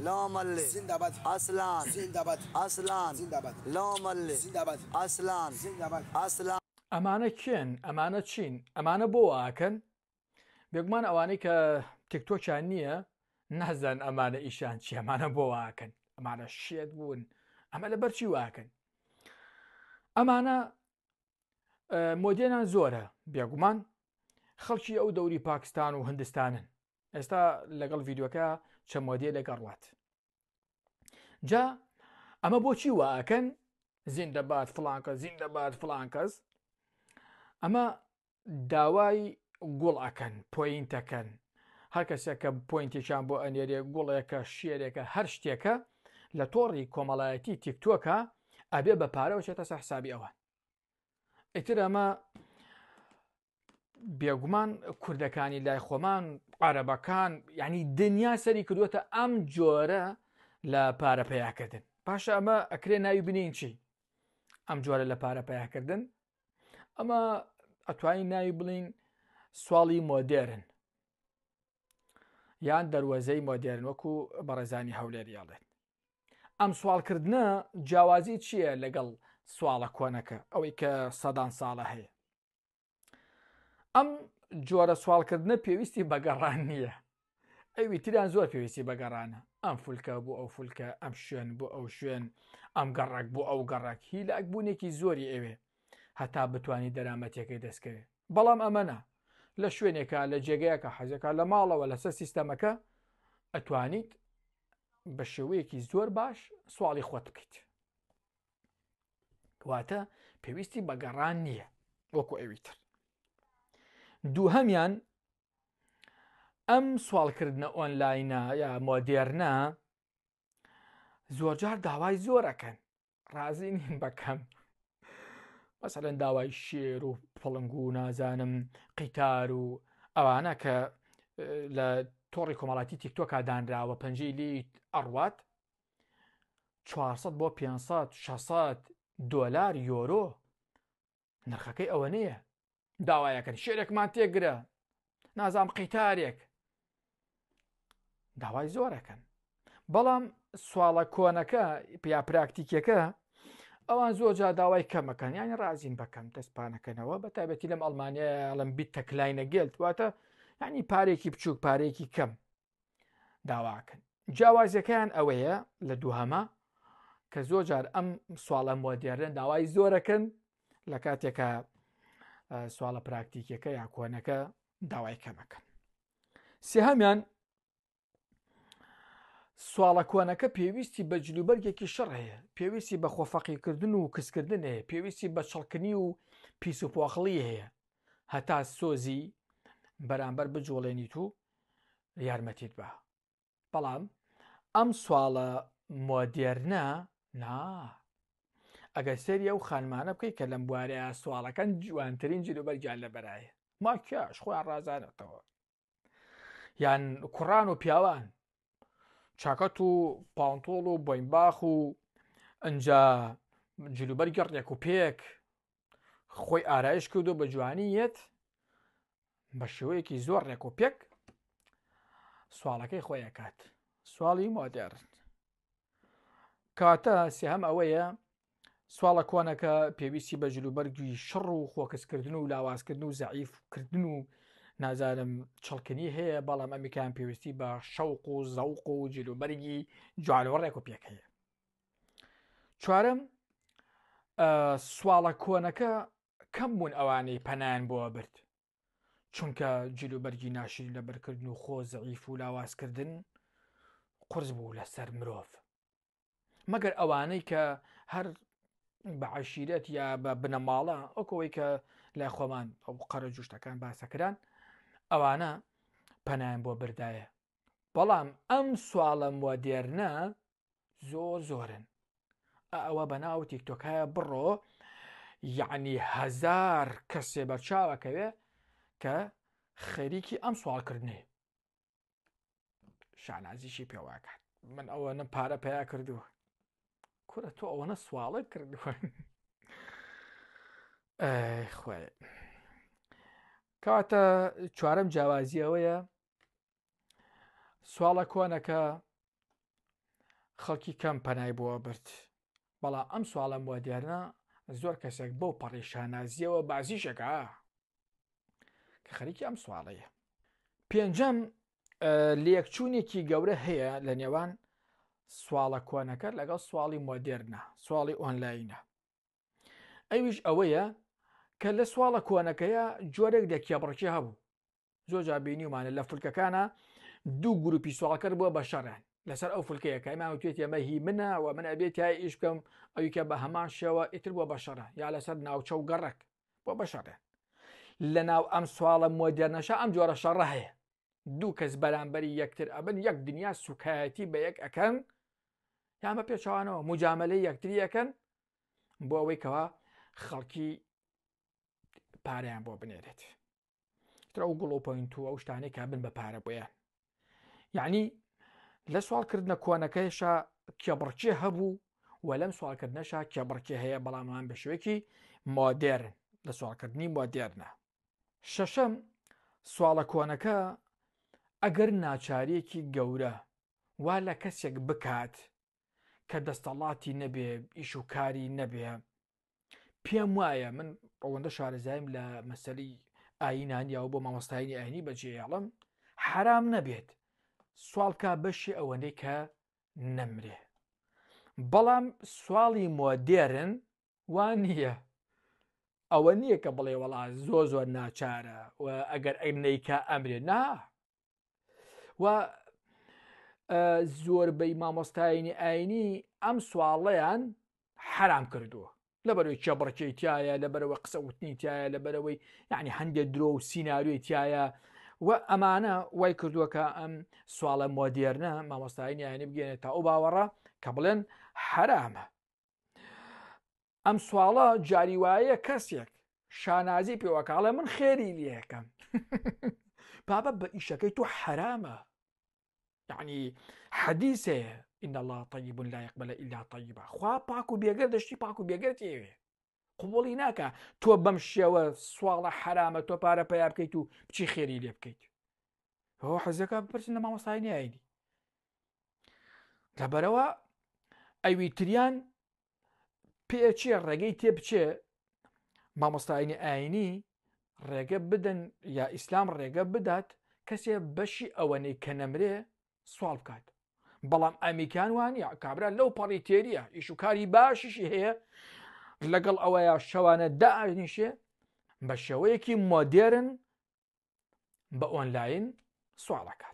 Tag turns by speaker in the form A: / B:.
A: لامل زندباد اصلان زندباد اصلان زندباد لامل زندباد اصلان زندباد اصلان ئەمانە کێن ئەمانە چین ئەمانە بۆ ئاکەن بێگومان ئەوانەی کە تێکتۆچان نییە نەزان ئەمانە ئیشان چی ئەمانە بۆ واکەن ئەمانە شێت بوون ئەمە لە بەرچی واکەن ئەمانە مۆدێنان زۆرە بێگومان خەڵکی ئەو دەوری پاکستان و هندستانن ئێستا لەگەڵ ڤیددیوەکە چەمۆدیە لەگەڕڵات جا ئەمە بۆچی واکەن زیندەبات فلانکە زیندەبات فلانکەس ئەمە داوای گوڵەکەن پۆینتەکەن هەر کەسێکە پوینتێکیان بۆ ئەنێریە گوڵێکە شێرێکە هەر شتێکە لە تۆڕی کۆمەڵایەتی تیکتۆکە ئەبێ بە پارە وچێتە سەحسابی ئەوە ئیتر ئەمە بێگومان کوردەکانی لای خۆمان عربەکان ینی دنیا سەری کردووەتە ئەم جۆرە لە پارەپەیاکردن پاشە ئەمە ئەکرێ ناوی بنین چی ئەم جۆرە لە پارەپەیاکردن ئەمە ئەتوانی ناوی بڵین سواڵی مۆدێرن یان دەواازەی مۆدێرن وەکو بەڕێزانی هەولێریاڵێت ئەم سوالکردنە جیاوازی چییە لەگەڵ سوالە کۆنەکە ئەوەی کە سەدان ساڵە هەیە ئەم جۆرە سوالکردنە پێویستی بەگەڕان نییە ئەوی تران زۆر پێویستی بەگەڕانە ئەم فولکە بۆ ئەو فولکە ئەم شوێن بۆ ئەو شوێن ئەم گەڕک بۆ ئەو گەڕک هی لە ئەکبوونێکی زۆری ئەوێ هەتا بتانی دەرامەتەکەی دەستکەوێت بەڵام ئەمەنا لە شوێنێکە لە جێگەیەکە حەزەکە لە ماڵەوە لەسەر سیستەمەکە ئەتوانیت بە شێوەیەکی زۆر باش سوالی خۆت بکەیت کەواتە پێویستی بەگەڕان نییە وەکو ئەویتر دوو هەمیان ئەم سوالکردنە ئۆنلاینە یا مۆدێرنە زۆرجار داوای زۆرەکەن ڕازی نین بەکەم مەسەەن داوای شێر و پڵنگ و نازانم قیتار و ئەوانە کە لە تۆڕی کۆمەڵاتی تیکتۆکا دانراوە پەنجی لیت ئەڕوات 400 بۆ 500 600 دۆلار یۆرۆ نرخەکەی ئەوە نەیە داوایەکەن شێرێکمان تێگرە نازام قیتارێک داوای زۆرەکەن بەڵام سوالە کۆنەکە پیا پراکتیکەکە ئەوان زۆرجا داوای کەمەکەن یانی رازیین بەکەم دەستپانەکەنەوە بە تایبەتی لەم ئەلمانیاڵم بیت تەکلای نەگەلت واتە ینی پارێکی بچووک پارێکی کەم داواکەن جیاوازەکەیان ئەوەیە لە دووهەمە کە زۆرجار ئەم سوالە مۆدیێرن داوای زۆرەکەن لە کاتێکە سوالە پراکتیکەکە یا کۆنەکە داوای کەمەکەن سێهامیان سوالە کۆنەکە پێویستی بە جلوبەرگێکی شەڕ هەیە پێویستی بە خۆفەقیکردن و کەسکردن هەیە پێویستی بە چڵکنی و پیس و پۆخڵی هەیە هەتا سۆزی بەرامبەر بجۆڵێنیت و یارمەتیت بە بەڵام ئەم سوالە مۆدیێرنە نا ئەگەر سێری ئەو خانمانە بکەی کە لەم بوارەیە سوالەکەن جوانترین جلوبەرگیان لە بەرایە ما کێش خۆیان ڕازانێتەوە یان کوڕان و پیاوان چاکەت و پاونتۆڵ و بۆینباخ و ئەجا جلوبەر گەڕێک و پێک خۆی ئارایش کرد و بە جوانیت بە شێوەیەکی زۆر ڕێک و پێک سوالەکەی خۆیەکات سوالی مادێرن کاتە سێهم ئەوەیە سوالە کۆنەکە پێویستی بە جلوبەرگی شڕ و خۆکەسکردن و لاوازکردن و زعیفکردن و نازانم چڵکنی هەیە بەڵام ئەمیکان پێویستی بە شەوق و زەوق و جلوبەرگی جوالوەڕێک و پێکەیە چوارم سوالە کۆنەکە کەم بوون ئەوانەی پەنان بۆە برد چونکە جلوبەرگی ناشرین لە بەرکردن و خۆ زەعیف و لاوازکردن قرس بوو لەسەر مرۆڤ مەگەر ئەوانەی کە هەر بە عشیرەت یا بە بنەماڵە ئەوکەوەی کە لای خۆمان قەرە جوشتەکان باسەکران ئەوانە پەنایان بۆ بردایە بەڵام ئەم سوالم وە دێرنە زۆر زۆرن ئەوە بە ناو تیکتۆکایە بڕۆ یعنی هزار کەسێ بەرچاوەکەوێ کە خەریکی ئەم سوالکردنێ شانازیشی پێواکات من ئەوە نە پارە پیا کردووە کورە تۆ ئەوەنە سواڵە کردووە خوێ کاتە چوارم جیاوازی ئەوەیە سواڵە کۆنەکە خەڵکی کەم پەنای بووە برد بەڵام ئەم سوالە بۆ دیارە زۆر کەسێک بۆ پەڕیشانازیەوە بازیشەکە کە خەریکی ئەم سواڵەیە پێنجەم لێکچوونێکی گەورە هەیە لە نێوان سواڵە کۆنەکە لەگەڵ سواڵی مۆدررنە سواڵی ئۆنلاینە ئەویش ئەوەیە کە لە سواڵە کۆنەکەیە جۆرێک دەکێبڕکی هەبوو زۆر جابینیمانە لە فولکەکانە دوو گروپی سوالکرد بووە بە شەڕێن لەسەر ئەو فولکەیە کەماوتێت ئەمە هی منە و منە ئەبێت یای ئیش بکەم ئەوکە بە هەمان شێوە ئیتر بووە بە شەڕە یا لەسەر ناوچە و گەڕک بۆ بە شەڕێن لە ناو ئەم سوالە مۆدررنەشە ئەم جۆرە شەڕە هەیە دوو کەس بەرامبەری یەکتر ئەبن یەک دنیا سوکایەتی بە یەک ئەەکەن یان بە پێچوانەوە مجاملەی یەکتری یەکەن بۆ ئەوەی کەەوە خەڵکی پاریان بۆ بنێرێت ترە و گوڵ و پوینت و ئەو شتانی کا بن بە پارە بۆیە یعنی لە سوالکردنە کۆنەکەیشا کێبڕچی هەبوو و لەم سوالکردنەشا کێبڕکی هەیە بەڵامان بە شوێکی مادێرن لە سوالکردنی مادێرنە شەشەم سوالە کۆنەکە ئەگەر ناچارەیەکی گەورە وا لە کەسێک بکات کە دەستەڵاتی نەبێ ئیش و کاری نەبێ پێم وایە من ئەوەندە شارەزایم لە مەسەری ئاینانی ئەو بۆ مامۆستایانی ئاینی بەجێڵم حرام نەبێت سوالکە بەشی ئەوەندەی کە نەمرێ بەڵام سواڵی مۆدێرن وان نییە ئەوە نییە کە بڵێ وڵا زۆ زۆر ناچارە ئەگەر ئەی نیکە ئەمرێ نا و زۆربەی مامۆستایانی ئاینی ئەم سواڵەیان حرام کردووە لە بەرەوەی چەبڕکەی تایە لە بەرەوە قسە وتنی تایە لە بەرەوەی یعنی هەندێک درۆ و سیننااروی تایە و ئەمانە وای کردووەکە ئەم سوالە مۆدیێرنە مامۆستایانی ئاینی بگەێنێت تا ئەو باوەڕە کە بڵێن حرامە ئەم سواڵە جاریواایە کەسێک شانازی پێوەکاڵە من خێری لەکەم بابە بە ئیشەکەی تۆ حرامە یعنی حەدیسێ ئین الله طیبون لا يقبل الا طیبا خوا پاک و بێگەر دەشتی پاک و بێگەر تێوێ قوبڵی ناکە تۆ بەم شێوە سواڵە حرامە تۆ پارە پیا بکەیت و بچی خێری لێ بکەیت هۆ حەزەکە بپرسن لە مامۆساینی ئاینی لەبەرەوە ئەوی تریان پێچێ ڕێگەی تێ بچێ مامۆستاینی ئاینی ڕێگە بدەن یا ئیسلام ڕێگە بدات کەسێ بەشی ئەوەنەی کە نەمرێ سوال بکات بەڵام ئەمیکان وانە کابرا لەو پەڕی تێریە ئیشوکاری باشیشی هەیە لەگەڵ ئەوەیە شەوانە داعینیشێ بە شێوەیەکی مۆدێرن بە ئۆنلاین سوالەکە